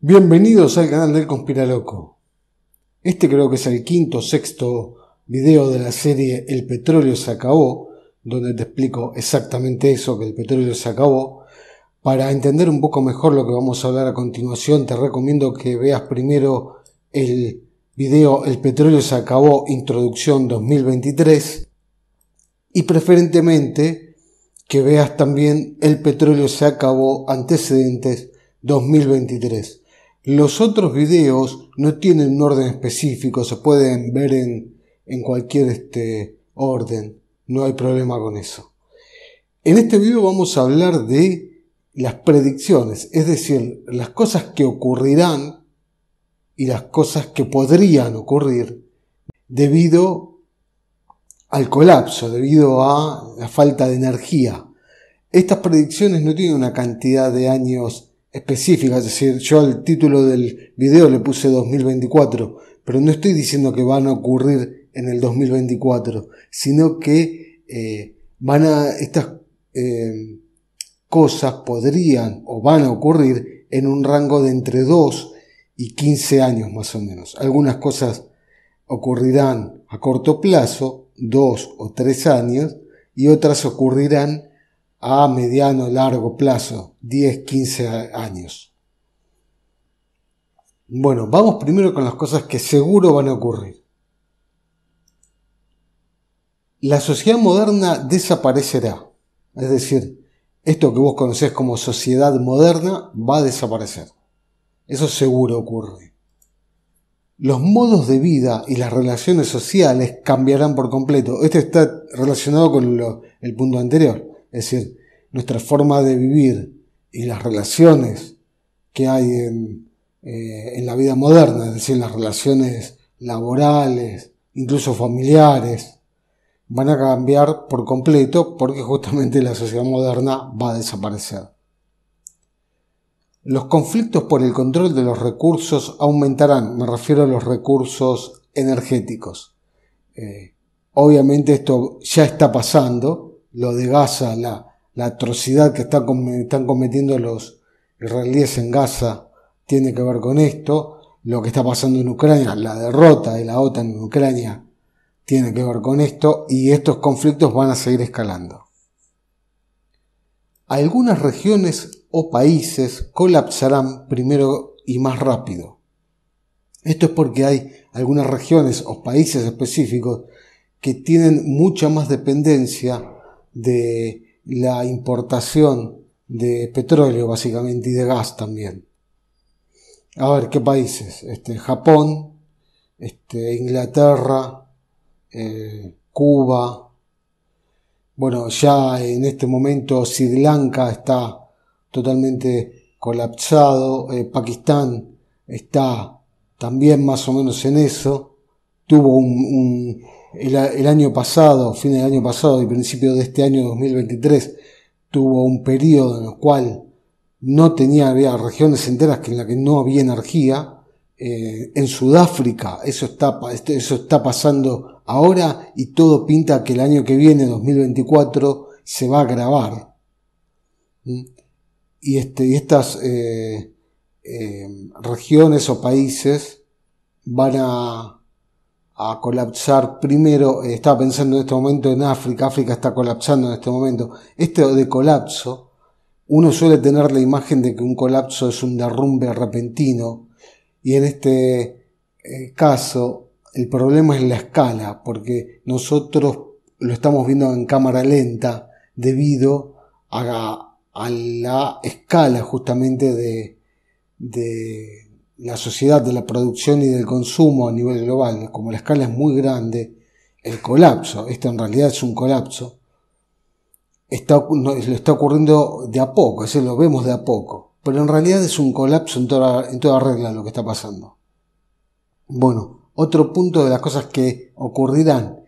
Bienvenidos al canal del Conspiraloco. Este creo que es el quinto o sexto video de la serie El petróleo se acabó, donde te explico exactamente eso, que el petróleo se acabó. Para entender un poco mejor lo que vamos a hablar a continuación, te recomiendo que veas primero el video El petróleo se acabó, introducción 2023, y preferentemente que veas también El petróleo se acabó, antecedentes 2023 los otros videos no tienen un orden específico, se pueden ver en, cualquier este, orden, no hay problema con eso. En este video vamos a hablar de las predicciones, es decir, las cosas que ocurrirán y las cosas que podrían ocurrir debido al colapso, debido a la falta de energía. Estas predicciones no tienen una cantidad de años específicas, es decir, yo al título del video le puse 2024, pero no estoy diciendo que van a ocurrir en el 2024, sino que eh, van a estas eh, cosas podrían o van a ocurrir en un rango de entre 2 y 15 años más o menos. Algunas cosas ocurrirán a corto plazo, 2 o 3 años, y otras ocurrirán a mediano, largo plazo, 10, 15 años. Bueno, vamos primero con las cosas que seguro van a ocurrir. La sociedad moderna desaparecerá. Es decir, esto que vos conocés como sociedad moderna va a desaparecer. Eso seguro ocurre. Los modos de vida y las relaciones sociales cambiarán por completo. Esto está relacionado con el punto anterior. Es decir, nuestra forma de vivir y las relaciones que hay eh, en, la vida moderna, es decir, las relaciones laborales, incluso familiares, van a cambiar por completo porque justamente la sociedad moderna va a desaparecer. Los conflictos por el control de los recursos aumentarán, me refiero a los recursos energéticos. Eh, obviamente esto ya está pasando, lo de Gaza, la, atrocidad que están cometiendo los israelíes en Gaza tiene que ver con esto, lo que está pasando en Ucrania, la derrota de la OTAN en Ucrania tiene que ver con esto y estos conflictos van a seguir escalando. Algunas regiones o países colapsarán primero y más rápido. Esto es porque hay algunas regiones o países específicos que tienen mucha más dependencia de la importación de petróleo básicamente y de gas también. A ver, ¿qué países? Este, Japón, este, Inglaterra, eh, Cuba. Bueno, ya en este momento Sri Lanka está totalmente colapsado, eh, Pakistán está también más o menos en eso tuvo un, el, año pasado, fin del año pasado y principio de este año 2023, tuvo un periodo en el cual no tenía, había regiones enteras que en las que no había energía. Eh, en Sudáfrica, eso está, este, eso está pasando ahora y todo pinta que el año que viene, 2024, se va a grabar mm. Y, este, y estas eh, eh, regiones o países van a a colapsar primero, eh, estaba pensando en este momento en África, África está colapsando en este momento, Este de colapso, uno suele tener la imagen de que un colapso es un derrumbe repentino, y en este eh, caso el problema es la escala, porque nosotros lo estamos viendo en cámara lenta debido a, a la escala justamente de, de la sociedad de la producción y del consumo a nivel global, como la escala es muy grande, el colapso, esto en realidad es un colapso, está, lo está ocurriendo de a poco, eso lo vemos de a poco, pero en realidad es un colapso en toda, en toda regla lo que está pasando. Bueno, otro punto de las cosas que ocurrirán,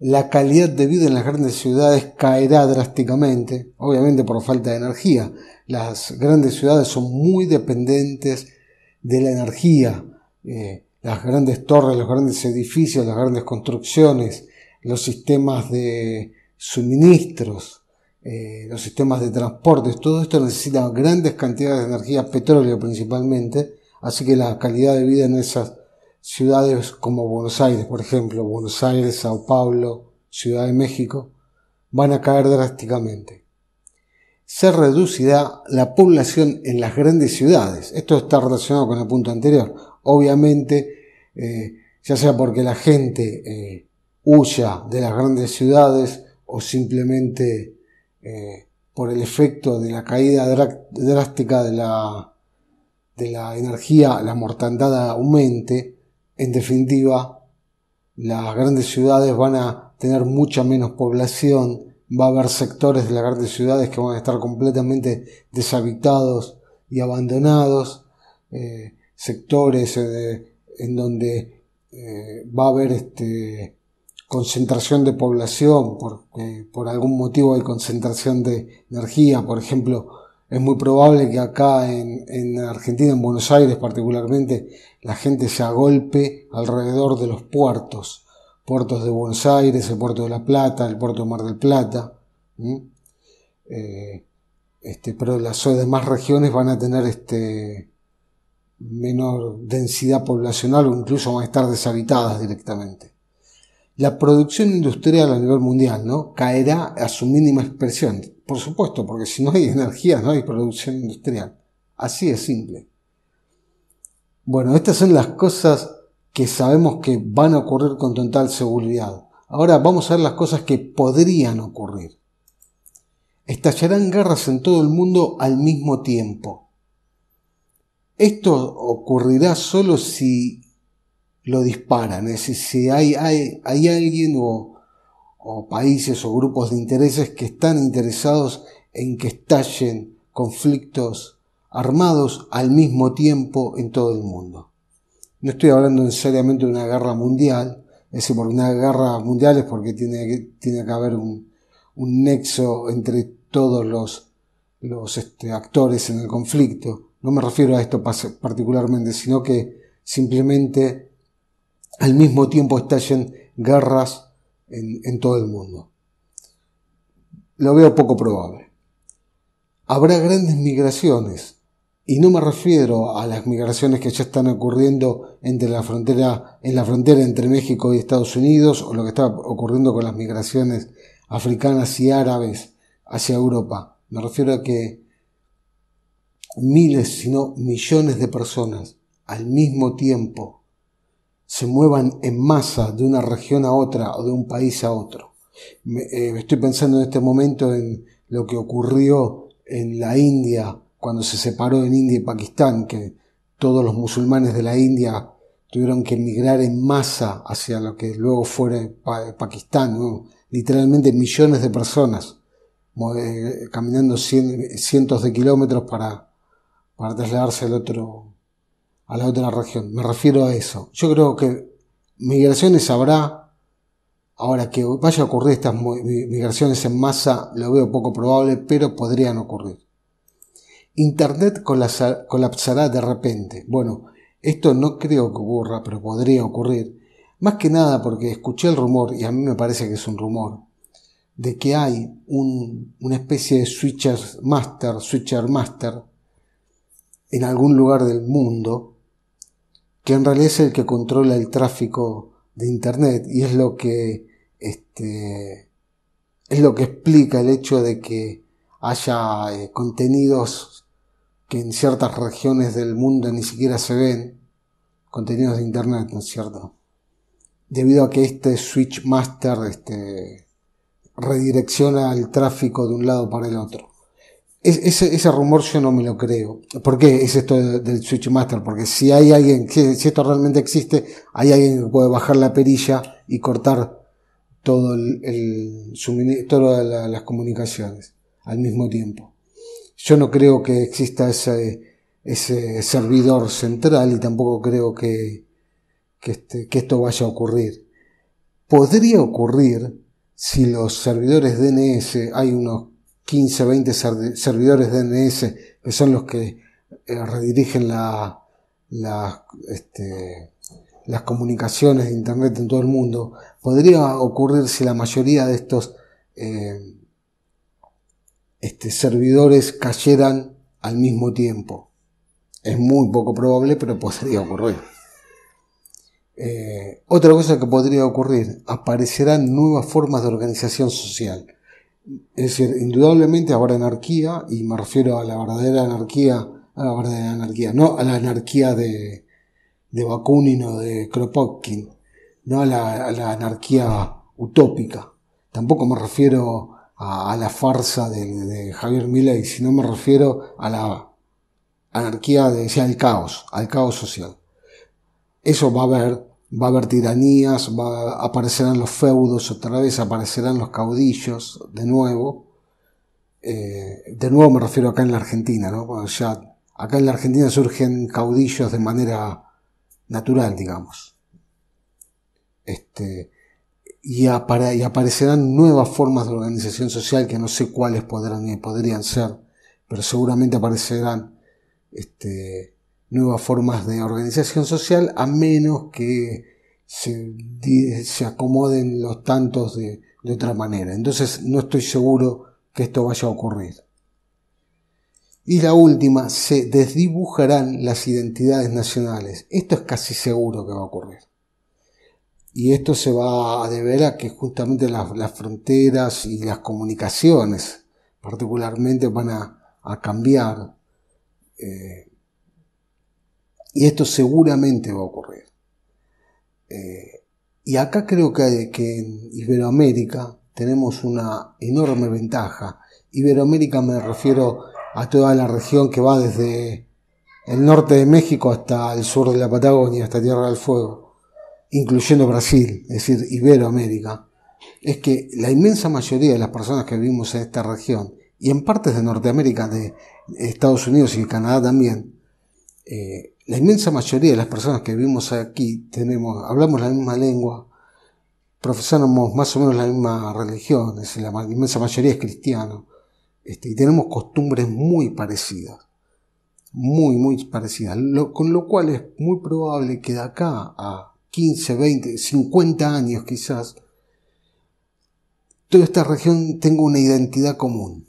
la calidad de vida en las grandes ciudades caerá drásticamente, obviamente por falta de energía. Las grandes ciudades son muy dependientes de la energía, eh, las grandes torres, los grandes edificios, las grandes construcciones, los sistemas de suministros, eh, los sistemas de transportes, todo esto necesita grandes cantidades de energía, petróleo principalmente, así que la calidad de vida en esas ciudades como Buenos Aires, por ejemplo, Buenos Aires, Sao Paulo, Ciudad de México, van a caer drásticamente se reducirá la población en las grandes ciudades. Esto está relacionado con el punto anterior. Obviamente, eh, ya sea porque la gente eh, huya de las grandes ciudades o simplemente eh, por el efecto de la caída drástica de la, de la energía, la mortandad aumente, en definitiva, las grandes ciudades van a tener mucha menos población va a haber sectores de las grandes ciudades que van a estar completamente deshabitados y abandonados, eh, sectores eh, en donde eh, va a haber este, concentración de población, por algún motivo hay concentración de energía, por ejemplo, es muy probable que acá en, en Argentina, en Buenos Aires particularmente, la gente se agolpe alrededor de los puertos puertos de Buenos Aires, el puerto de La Plata, el puerto de Mar del Plata. Eh, este, pero las demás regiones van a tener este, menor densidad poblacional o incluso van a estar deshabitadas directamente. La producción industrial a nivel mundial ¿no? caerá a su mínima expresión, por supuesto, porque si no hay energía no hay producción industrial. Así es simple. Bueno, estas son las cosas que sabemos que van a ocurrir con total seguridad. Ahora vamos a ver las cosas que podrían ocurrir. Estallarán guerras en todo el mundo al mismo tiempo. Esto ocurrirá solo si lo disparan, es decir, si hay, alguien o países o grupos de intereses que están interesados en que estallen conflictos armados al mismo tiempo en todo el mundo. No estoy hablando necesariamente de una guerra mundial, es decir, una guerra mundial es porque tiene que, tiene que haber un, nexo entre todos los, los este, actores en el conflicto. No me refiero a esto particularmente, sino que simplemente al mismo tiempo estallen guerras en, en todo el mundo. Lo veo poco probable. Habrá grandes migraciones y no me refiero a las migraciones que ya están ocurriendo entre la frontera, en la frontera entre México y Estados Unidos o lo que está ocurriendo con las migraciones africanas y árabes hacia Europa. Me refiero a que miles, sino millones de personas al mismo tiempo se muevan en masa de una región a otra o de un país a otro. Me, eh, estoy pensando en este momento en lo que ocurrió en la India cuando se separó en India y Pakistán, que todos los musulmanes de la India tuvieron que emigrar en masa hacia lo que luego fuera Pakistán, literalmente millones de personas eh, caminando cientos de kilómetros para, para trasladarse al otro, a la otra región. Me refiero a eso. Yo creo que migraciones habrá, ahora que vaya a ocurrir estas migraciones en masa, lo veo poco probable, pero podrían ocurrir. Internet colapsará de repente. Bueno, esto no creo que ocurra, pero podría ocurrir. Más que nada porque escuché el rumor, y a mí me parece que es un rumor, de que hay una especie de switcher master, switcher master, en algún lugar del mundo, que en realidad es el que controla el tráfico de Internet y es lo que, este, es lo que explica el hecho de que haya eh, contenidos que en ciertas regiones del mundo ni siquiera se ven, contenidos de Internet, ¿no es cierto? Debido a que este Switch Master este, redirecciona el tráfico de un lado para el otro. ese, ese, rumor yo no me lo creo. ¿Por qué es esto del Switch Master? Porque si hay alguien, si, si, esto realmente existe, hay alguien que puede bajar la perilla y cortar todo el, el suministro, todas las comunicaciones al mismo tiempo. Yo no creo que exista ese, ese servidor central y tampoco creo que, que, este, esto vaya a ocurrir. Podría ocurrir si los servidores DNS, hay unos 15, 20 servidores DNS que son los que eh, redirigen la, este, las comunicaciones de Internet en todo el mundo, podría ocurrir si la mayoría de estos eh, este, servidores cayeran al mismo tiempo. Es muy poco probable, pero podría ocurrir. Eh, otra cosa que podría ocurrir, aparecerán nuevas formas de organización social. Es decir, indudablemente habrá anarquía, y me refiero a la verdadera anarquía, a la verdadera anarquía, no a la anarquía de, de Bakunin o de Kropotkin, no a la, a la anarquía utópica. Tampoco me refiero a, la farsa de, Javier Milei, no me refiero a la anarquía, decía, al caos, al caos social. Eso va a haber, va a haber tiranías, va, aparecerán los feudos otra vez, aparecerán los caudillos de nuevo. Eh, de nuevo me refiero acá en la Argentina, ¿no? acá en la Argentina surgen caudillos de manera natural, digamos. Este, y, aparecerán nuevas formas de organización social que no sé cuáles podrán, podrían ser, pero seguramente aparecerán este, nuevas formas de organización social a menos que se, acomoden los tantos de otra manera. Entonces no estoy seguro que esto vaya a ocurrir. Y la última, se desdibujarán las identidades nacionales. Esto es casi seguro que va a ocurrir. Y esto se va a deber a que justamente las, fronteras y las comunicaciones particularmente van a, cambiar. Eh, y esto seguramente va a ocurrir. Eh, y acá creo que, que en Iberoamérica tenemos una enorme ventaja. Iberoamérica me refiero a toda la región que va desde el norte de México hasta el sur de la Patagonia, hasta Tierra del Fuego incluyendo Brasil, es decir, Iberoamérica, es que la inmensa mayoría de las personas que vivimos en esta región y en partes de Norteamérica, de Estados Unidos y Canadá también, eh, la inmensa mayoría de las personas que vivimos aquí tenemos, hablamos la misma lengua, profesamos más o menos la misma religión, es la inmensa mayoría es cristiano, este, y tenemos costumbres muy parecidas, muy, muy parecidas, con lo cual es muy probable que de acá a 15, 20, 50 años quizás, toda esta región tenga una identidad común,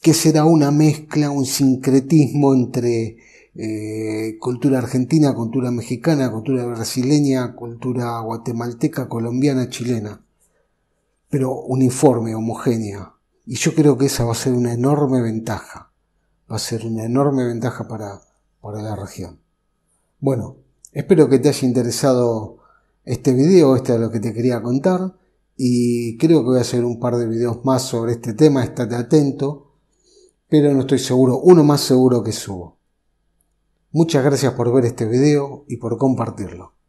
que será una mezcla, un sincretismo entre eh, cultura argentina, cultura mexicana, cultura brasileña, cultura guatemalteca, colombiana, chilena, pero uniforme, homogénea. Y yo creo que esa va a ser una enorme ventaja, va a ser una enorme ventaja para, para la región. Bueno, Espero que te haya interesado este video, esto es lo que te quería contar. Y creo que voy a hacer un par de videos más sobre este tema, estate atento. Pero no estoy seguro, uno más seguro que subo. Muchas gracias por ver este video y por compartirlo.